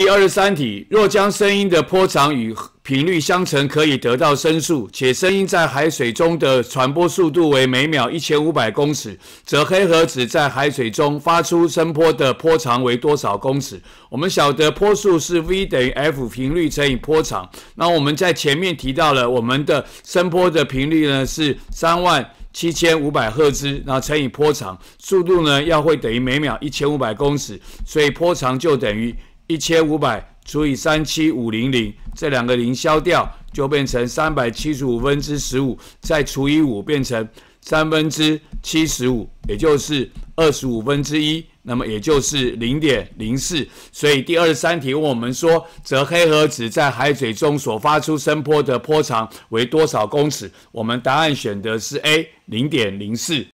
第二十三题，若将声音的波长与频率相乘，可以得到声速。且声音在海水中的传播速度为每秒一千五百公尺，则黑盒子在海水中发出声波的波长为多少公尺？我们晓得波速是 v 等于 f 频率乘以波长。那我们在前面提到了，我们的声波的频率呢是三万七千五百赫兹，那乘以波长，速度呢要会等于每秒一千五百公尺，所以波长就等于。一千五百除以三七五零零，这两个零消掉，就变成三百七十五分之十五，再除以五，变成三分之七十五，也就是二十五分之一，那么也就是零点零四。所以第二十三题问我们说，则黑盒子在海水中所发出声波的波长为多少公尺？我们答案选的是 A，零点零四。